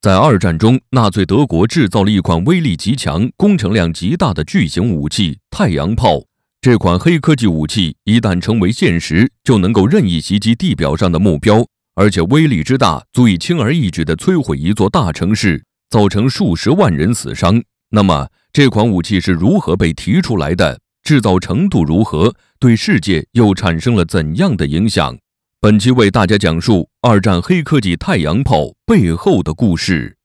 在二战中，纳粹德国制造了一款威力极强、工程量极大的巨型武器——太阳炮。这款黑科技武器一旦成为现实，就能够任意袭击地表上的目标，而且威力之大，足以轻而易举地摧毁一座大城市，造成数十万人死伤。那么，这款武器是如何被提出来的？制造程度如何？对世界又产生了怎样的影响？本期为大家讲述二战黑科技“太阳炮”背后的故事。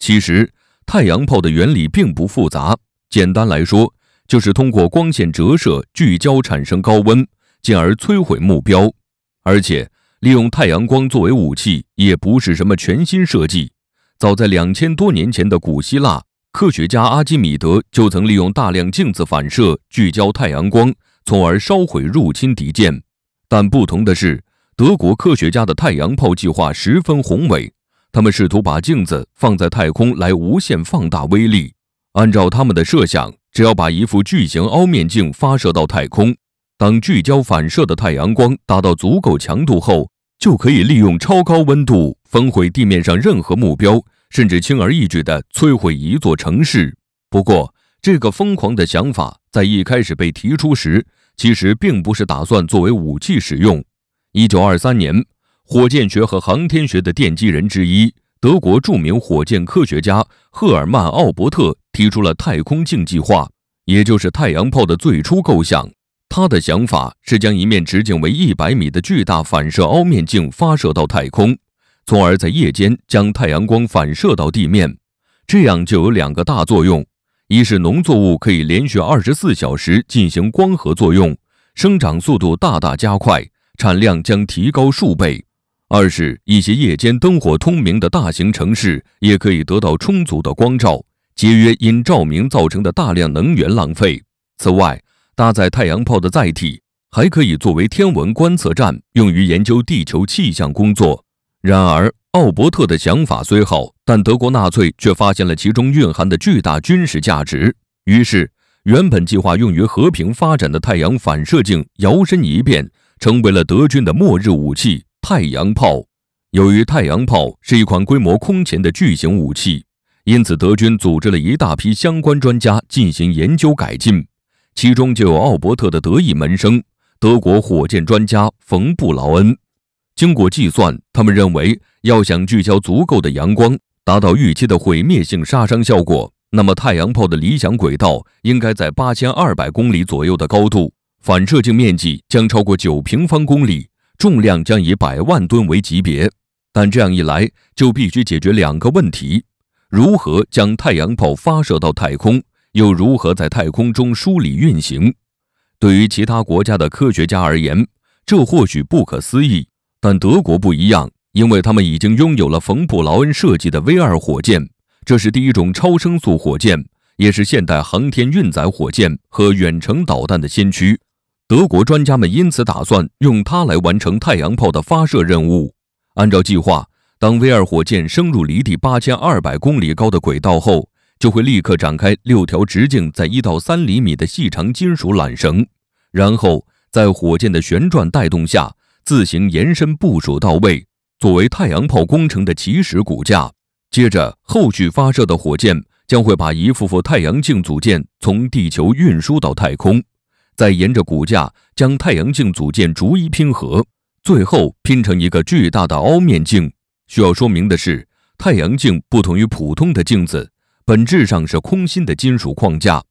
其实，太阳炮的原理并不复杂，简单来说，就是通过光线折射、聚焦产生高温，进而摧毁目标。而且，利用太阳光作为武器也不是什么全新设计，早在两千多年前的古希腊。科学家阿基米德就曾利用大量镜子反射聚焦太阳光，从而烧毁入侵敌舰。但不同的是，德国科学家的太阳炮计划十分宏伟。他们试图把镜子放在太空来无限放大威力。按照他们的设想，只要把一副巨型凹面镜发射到太空，当聚焦反射的太阳光达到足够强度后，就可以利用超高温度焚毁地面上任何目标。甚至轻而易举地摧毁一座城市。不过，这个疯狂的想法在一开始被提出时，其实并不是打算作为武器使用。一九二三年，火箭学和航天学的奠基人之一、德国著名火箭科学家赫尔曼·奥伯特提出了“太空镜”计划，也就是太阳炮的最初构想。他的想法是将一面直径为一百米的巨大反射凹面镜发射到太空。从而在夜间将太阳光反射到地面，这样就有两个大作用：一是农作物可以连续二十四小时进行光合作用，生长速度大大加快，产量将提高数倍；二是一些夜间灯火通明的大型城市也可以得到充足的光照，节约因照明造成的大量能源浪费。此外，搭载太阳炮的载体还可以作为天文观测站，用于研究地球气象工作。然而，奥伯特的想法虽好，但德国纳粹却发现了其中蕴含的巨大军事价值。于是，原本计划用于和平发展的太阳反射镜，摇身一变，成为了德军的末日武器——太阳炮。由于太阳炮是一款规模空前的巨型武器，因此德军组织了一大批相关专家进行研究改进，其中就有奥伯特的得意门生——德国火箭专家冯布劳恩。经过计算，他们认为要想聚焦足够的阳光，达到预期的毁灭性杀伤效果，那么太阳炮的理想轨道应该在八千二百公里左右的高度，反射镜面积将超过九平方公里，重量将以百万吨为级别。但这样一来，就必须解决两个问题：如何将太阳炮发射到太空，又如何在太空中梳理运行？对于其他国家的科学家而言，这或许不可思议。但德国不一样，因为他们已经拥有了冯布劳恩设计的 V 二火箭，这是第一种超声速火箭，也是现代航天运载火箭和远程导弹的先驱。德国专家们因此打算用它来完成太阳炮的发射任务。按照计划，当 V 二火箭升入离地八千二百公里高的轨道后，就会立刻展开六条直径在一到三厘米的细长金属缆绳，然后在火箭的旋转带动下。自行延伸部署到位，作为太阳炮工程的起始骨架。接着，后续发射的火箭将会把一副副太阳镜组件从地球运输到太空，再沿着骨架将太阳镜组件逐一拼合，最后拼成一个巨大的凹面镜。需要说明的是，太阳镜不同于普通的镜子，本质上是空心的金属框架，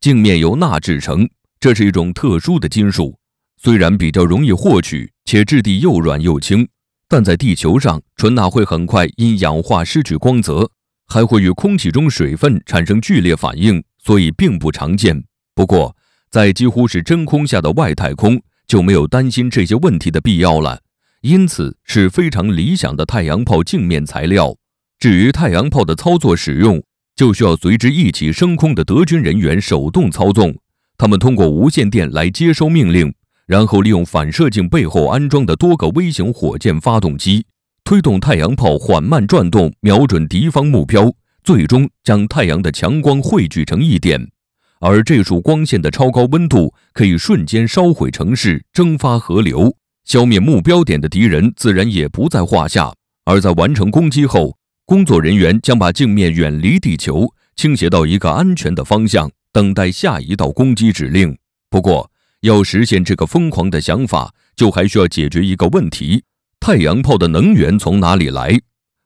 镜面由钠制成，这是一种特殊的金属，虽然比较容易获取。且质地又软又轻，但在地球上，纯钠会很快因氧化失去光泽，还会与空气中水分产生剧烈反应，所以并不常见。不过，在几乎是真空下的外太空，就没有担心这些问题的必要了，因此是非常理想的太阳炮镜面材料。至于太阳炮的操作使用，就需要随之一起升空的德军人员手动操纵，他们通过无线电来接收命令。然后利用反射镜背后安装的多个微型火箭发动机，推动太阳炮缓慢转动，瞄准敌方目标，最终将太阳的强光汇聚成一点。而这束光线的超高温度可以瞬间烧毁城市、蒸发河流，消灭目标点的敌人自然也不在话下。而在完成攻击后，工作人员将把镜面远离地球，倾斜到一个安全的方向，等待下一道攻击指令。不过。要实现这个疯狂的想法，就还需要解决一个问题：太阳炮的能源从哪里来？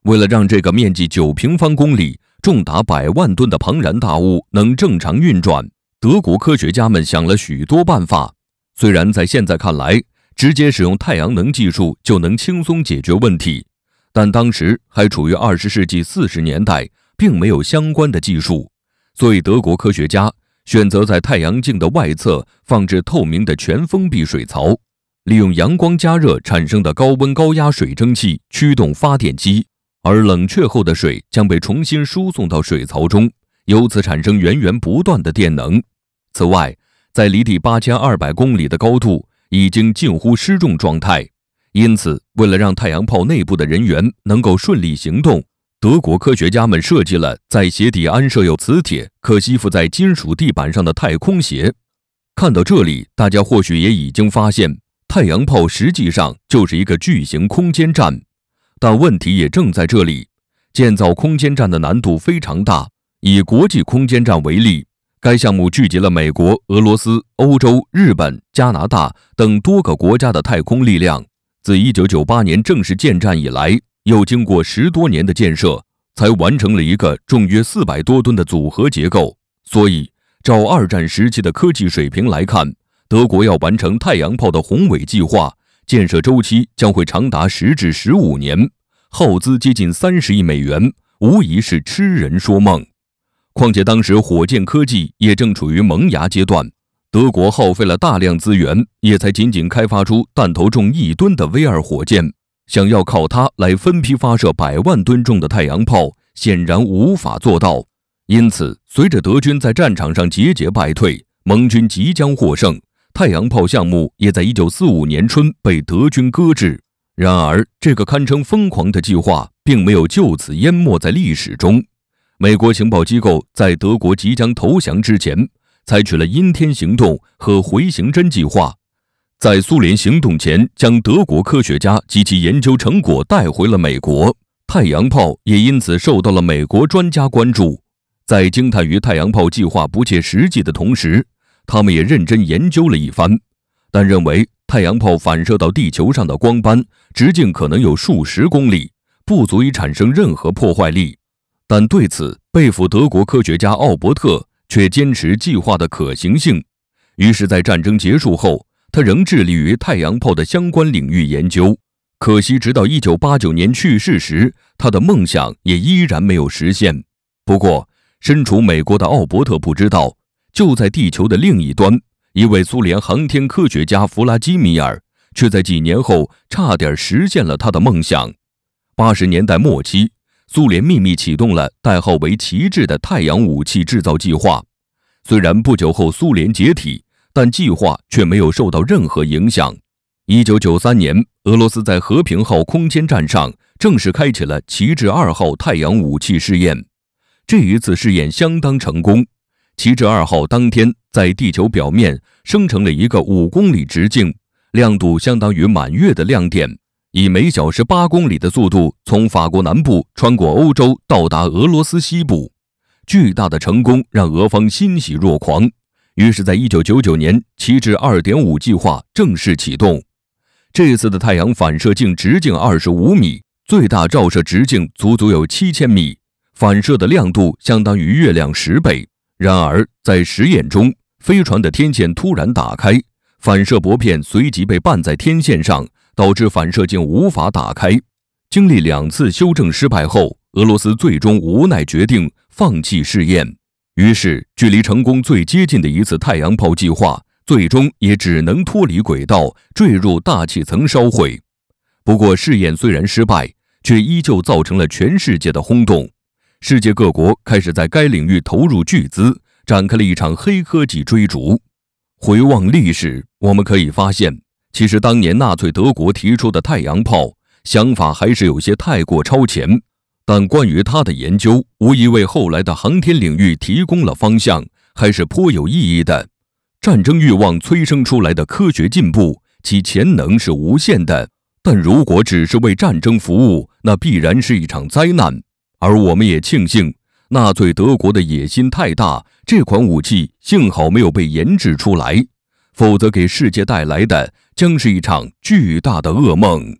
为了让这个面积九平方公里、重达百万吨的庞然大物能正常运转，德国科学家们想了许多办法。虽然在现在看来，直接使用太阳能技术就能轻松解决问题，但当时还处于二十世纪四十年代，并没有相关的技术，所以德国科学家。选择在太阳镜的外侧放置透明的全封闭水槽，利用阳光加热产生的高温高压水蒸气驱动发电机，而冷却后的水将被重新输送到水槽中，由此产生源源不断的电能。此外，在离地八千二百公里的高度，已经近乎失重状态，因此为了让太阳炮内部的人员能够顺利行动。德国科学家们设计了在鞋底安设有磁铁，可吸附在金属地板上的太空鞋。看到这里，大家或许也已经发现，太阳炮实际上就是一个巨型空间站。但问题也正在这里，建造空间站的难度非常大。以国际空间站为例，该项目聚集了美国、俄罗斯、欧洲、日本、加拿大等多个国家的太空力量。自1998年正式建站以来。又经过十多年的建设，才完成了一个重约四百多吨的组合结构。所以，照二战时期的科技水平来看，德国要完成太阳炮的宏伟计划，建设周期将会长达十至十五年，耗资接近三十亿美元，无疑是痴人说梦。况且当时火箭科技也正处于萌芽阶段，德国耗费了大量资源，也才仅仅开发出弹头重一吨的 V 二火箭。想要靠它来分批发射百万吨重的太阳炮，显然无法做到。因此，随着德军在战场上节节败退，盟军即将获胜，太阳炮项目也在1945年春被德军搁置。然而，这个堪称疯狂的计划并没有就此淹没在历史中。美国情报机构在德国即将投降之前，采取了“阴天行动”和“回形针计划”。在苏联行动前，将德国科学家及其研究成果带回了美国，太阳炮也因此受到了美国专家关注。在惊叹于太阳炮计划不切实际的同时，他们也认真研究了一番，但认为太阳炮反射到地球上的光斑直径可能有数十公里，不足以产生任何破坏力。但对此，被俘德国科学家奥伯特却坚持计划的可行性。于是，在战争结束后。他仍致力于太阳炮的相关领域研究，可惜直到1989年去世时，他的梦想也依然没有实现。不过，身处美国的奥伯特不知道，就在地球的另一端，一位苏联航天科学家弗拉基米尔却在几年后差点实现了他的梦想。八十年代末期，苏联秘密启动了代号为“旗帜”的太阳武器制造计划。虽然不久后苏联解体。但计划却没有受到任何影响。一九九三年，俄罗斯在和平号空间站上正式开启了“旗帜二号”太阳武器试验。这一次试验相当成功，“旗帜二号”当天在地球表面生成了一个五公里直径、亮度相当于满月的亮点，以每小时八公里的速度从法国南部穿过欧洲到达俄罗斯西部。巨大的成功让俄方欣喜若狂。于是，在一九九九年，“七至二点五”计划正式启动。这次的太阳反射镜直径二十五米，最大照射直径足足有七千米，反射的亮度相当于月亮十倍。然而，在实验中，飞船的天线突然打开，反射薄片随即被绊在天线上，导致反射镜无法打开。经历两次修正失败后，俄罗斯最终无奈决定放弃试验。于是，距离成功最接近的一次太阳炮计划，最终也只能脱离轨道，坠入大气层烧毁。不过，试验虽然失败，却依旧造成了全世界的轰动。世界各国开始在该领域投入巨资，展开了一场黑科技追逐。回望历史，我们可以发现，其实当年纳粹德国提出的太阳炮想法，还是有些太过超前。但关于他的研究，无疑为后来的航天领域提供了方向，还是颇有意义的。战争欲望催生出来的科学进步，其潜能是无限的。但如果只是为战争服务，那必然是一场灾难。而我们也庆幸，纳粹德国的野心太大，这款武器幸好没有被研制出来，否则给世界带来的将是一场巨大的噩梦。